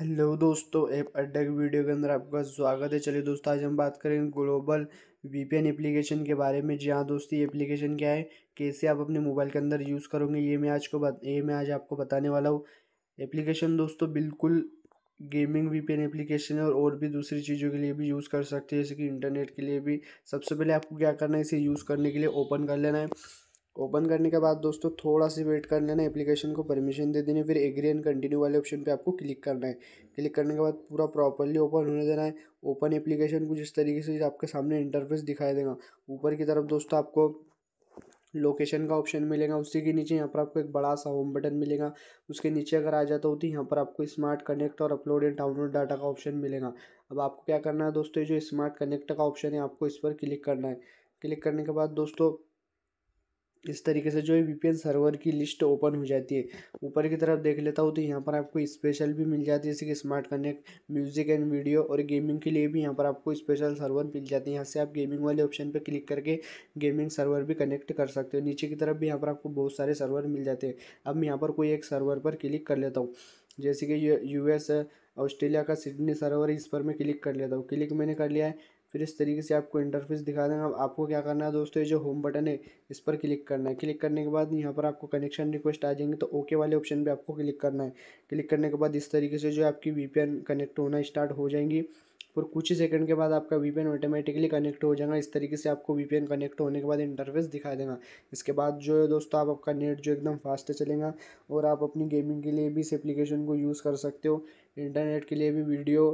hello दोस्तों app अड्डा की वीडियो के अंदर आपका स्वागत है चलिए दोस्तों आज हम बात करेंगे ग्लोबल वीपीएन एप्लीकेशन के बारे में जी हाँ दोस्तों ये एप्लीकेशन क्या है कैसे आप अपने मोबाइल के अंदर यूज़ करोगे ये मैं आज को बता ये मैं आज आपको बताने वाला हूँ एप्लीकेशन दोस्तों बिल्कुल गेमिंग वीपीएन एप्लीकेशन है और और भी दूसरी चीज़ों के लिए भी यूज़ कर सकते हैं जैसे कि इंटरनेट के लिए भी सबसे पहले आपको क्या करना है इसे यूज़ करने के लिए ओपन कर लेना है ओपन करने के बाद दोस्तों थोड़ा सी वेट कर लेना एप्लीकेशन को परमिशन दे देनी फिर एग्री एंड कंटिन्यू वाले ऑप्शन पे आपको क्लिक करना है क्लिक करने के बाद पूरा प्रॉपरली ओपन होने देना है ओपन एप्लीकेशन कुछ इस तरीके से आपके सामने इंटरफेस दिखाई देगा ऊपर की तरफ दोस्तों आपको लोकेशन का ऑप्शन मिलेगा उसी के नीचे यहाँ पर आपको एक बड़ा सा होम बटन मिलेगा उसके नीचे अगर आ जाता हो तो यहाँ पर आपको स्मार्ट कनेक्ट और अपलोड एंड डाउनलोड डाटा का ऑप्शन मिलेगा अब आपको क्या करना है दोस्तों जो स्मार्ट कनेक्ट का ऑप्शन है आपको इस पर क्लिक करना है क्लिक करने के बाद दोस्तों इस तरीके से जो है वी सर्वर की लिस्ट ओपन हो जाती है ऊपर की तरफ देख लेता हूँ तो यहाँ पर आपको स्पेशल भी मिल जाती है जैसे कि smart connect music and video और गेमिंग के लिए भी यहाँ पर आपको स्पेशल सर्वर मिल जाती है यहाँ से आप गेमिंग वाले ऑप्शन पर क्लिक करके गेमिंग सर्वर भी कनेक्ट कर सकते हो नीचे की तरफ भी यहाँ पर आपको बहुत सारे सर्वर मिल जाते हैं अब मैं यहाँ पर कोई एक सर्वर पर क्लिक कर लेता हूँ जैसे कि यू एस ऑस्ट्रेलिया का सिडनी सर्वर इस पर मैं क्लिक कर लेता हूँ क्लिक मैंने कर लिया है फिर इस तरीके से आपको इंटरफेस दिखा देंगे अब आपको क्या करना है दोस्तों ये जो होम बटन है इस पर क्लिक करना है क्लिक करने के बाद यहाँ पर आपको कनेक्शन रिक्वेस्ट आ जाएंगे तो ओके वाले ऑप्शन पर आपको क्लिक करना है क्लिक करने के बाद इस तरीके से जो आपकी वी कनेक्ट होना स्टार्ट हो जाएंगी और कुछ ही सेकंड के बाद आपका एन ऑटोमेटिकली कनेक्ट हो जाएगा इस तरीके से आपको एन कनेक्ट होने के बाद इंटरफेस दिखा देगा इसके बाद जो है दोस्तों आप आपका नेट जो एकदम फास्ट चलेगा और आप अपनी गेमिंग के लिए भी इस एप्लीकेशन को यूज़ कर सकते हो इंटरनेट के लिए भी वीडियो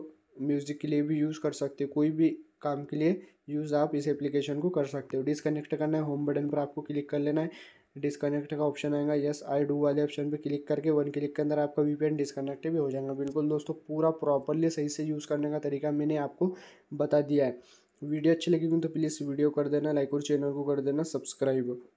म्यूज़िक के लिए भी यूज़ कर सकते हो कोई भी काम के लिए यूज़ आप इस एप्लीकेशन को कर सकते हो डिसकनेक्ट करना है होम बटन पर आपको क्लिक कर लेना है डिसकनेक्ट का ऑप्शन आएगा यस आई डू वाले ऑप्शन पे क्लिक करके वन क्लिक के अंदर आपका वीपीएन डिसकनेक्ट भी हो जाएगा बिल्कुल दोस्तों पूरा प्रॉपरली सही से यूज़ करने का तरीका मैंने आपको बता दिया है वीडियो अच्छी लगेगी तो प्लीज़ वीडियो कर देना लाइक और चैनल को कर देना सब्सक्राइब